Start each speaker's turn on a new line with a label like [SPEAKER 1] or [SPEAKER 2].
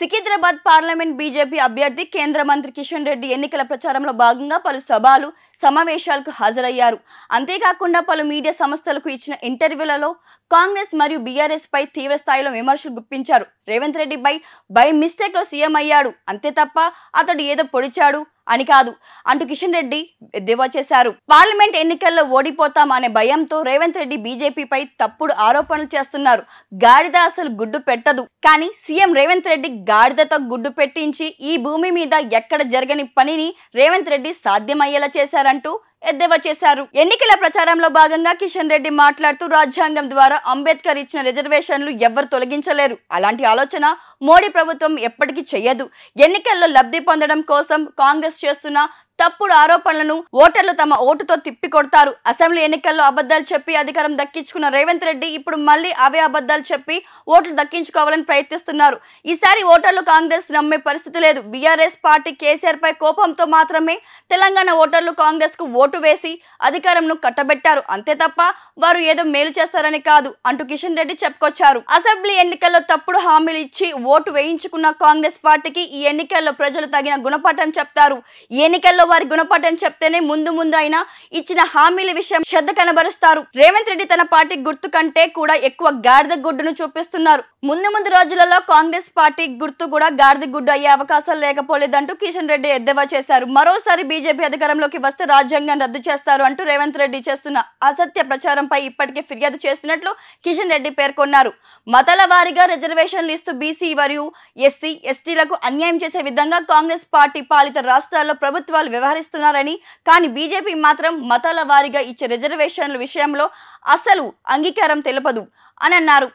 [SPEAKER 1] Secunderabad parliament BJP అభ్యర్థి కేంద్ర మంత్రి కిషన్ రెడ్డి ఎన్నికల ప్రచారంలో భాగంగా పలు సభలు సమావేశాలకు హాజరయ్యారు అంతేకాకుండా పలు మీడియా సంస్థలకు ఇచ్చిన ఇంటర్వ్యూలలో కాంగ్రెస్ మరియు బీఆర్ఎస్ పై తీవ్ర స్థాయిలో విమర్శలు గుప్పించారు రేవంత్ రెడ్డిపై బై మిస్టేక్ లో సీఎం అయ్యాడు అంతే తప్ప అతడు ఏదో పొడిచాడు అని కాదు అంటూ కిషన్ రెడ్డి దివా చేశారు పార్లమెంట్ ఎన్నికల్లో ఓడిపోతాం అనే భయంతో రేవంత్ రెడ్డి బీజేపీపై తప్పుడు ఆరోపణలు చేస్తున్నారు గాడిద అసలు గుడ్డు పెట్టదు కానీ సీఎం రేవంత్ రెడ్డి గాడిదతో గుడ్డు పెట్టించి ఈ భూమి మీద ఎక్కడ జరగని పనిని రేవంత్ రెడ్డి సాధ్యమయ్యేలా చేశారంటూ ఎద్దేవా చేశారు ఎన్నికల ప్రచారంలో భాగంగా కిషన్ రెడ్డి మాట్లాడుతూ రాజ్యాంగం ద్వారా అంబేద్కర్ ఇచ్చిన రిజర్వేషన్లు ఎవరు తొలగించలేరు అలాంటి ఆలోచన మోడీ ప్రభుత్వం ఎప్పటికీ చేయదు ఎన్నికల్లో లబ్ధి పొందడం కోసం కాంగ్రెస్ చేస్తున్న తప్పుడు ఆరోపణలను ఓటర్లు తమ ఓటుతో తిప్పికొడతారు అసెంబ్లీ ఎన్నికల్లో అబద్దాలు చెప్పి అధికారం దక్కించుకున్న రేవంత్ రెడ్డి ఇప్పుడు మళ్ళీ అవే అబద్దాలు చెప్పి ఓట్లు దక్కించుకోవాలని ప్రయత్నిస్తున్నారు ఈసారి ఓటర్లు కాంగ్రెస్ నమ్మే పరిస్థితి లేదు బీఆర్ఎస్ పార్టీ కేసీఆర్ పై కోపంతో మాత్రమే తెలంగాణ ఓటర్లు కాంగ్రెస్ కు ఓటు వేసి అధికారంను కట్టబెట్టారు అంతే తప్ప వారు ఏదో మేలు చేస్తారని కాదు అంటూ కిషన్ రెడ్డి చెప్పుకొచ్చారు అసెంబ్లీ ఎన్నికల్లో తప్పుడు హామీలు ఇచ్చి ఓటు వేయించుకున్న కాంగ్రెస్ పార్టీకి ఈ ఎన్నికల్లో ప్రజలు తగిన గుణపాఠం చెప్తారు ఈ ఎన్నికల్లో వారి గుణపాఠం చెప్తేనే ముందు ముందు అయినా ఇచ్చిన హామీల విషయం శ్రద్ధ కనబరుస్తారు రేవంత్ రెడ్డి తన పార్టీ గుర్తు కంటే కూడా ఎక్కువ గాడిద గుడ్డును చూపిస్తున్నారు ముందు ముందు రోజులలో కాంగ్రెస్ పార్టీ గుర్తు కూడా గుడ్డు అయ్యే అవకాశాలు లేకపోలేదంటూ కిషన్ రెడ్డి ఎద్దేవా చేశారు మరోసారి బీజేపీ అధికారంలోకి వస్తే రాజ్యాంగం రద్దు చేస్తారు అంటూ రేవంత్ రెడ్డి చేస్తున్న అసత్య ప్రచారంపై ఇప్పటికే ఫిర్యాదు చేస్తున్నట్లు కిషన్ రెడ్డి పేర్కొన్నారు మతాల వారిగా రిజర్వేషన్లు ఇస్తూ బీసీ మరియు ఎస్సీ ఎస్టీలకు అన్యాయం చేసే విధంగా కాంగ్రెస్ పార్టీ పాలిత రాష్ట్రాల్లో ప్రభుత్వాలు వ్యవహరిస్తున్నారని కానీ బీజేపీ మాత్రం మతాల వారీగా ఇచ్చే రిజర్వేషన్ల విషయంలో అసలు అంగీకారం తెలపదు అని అన్నారు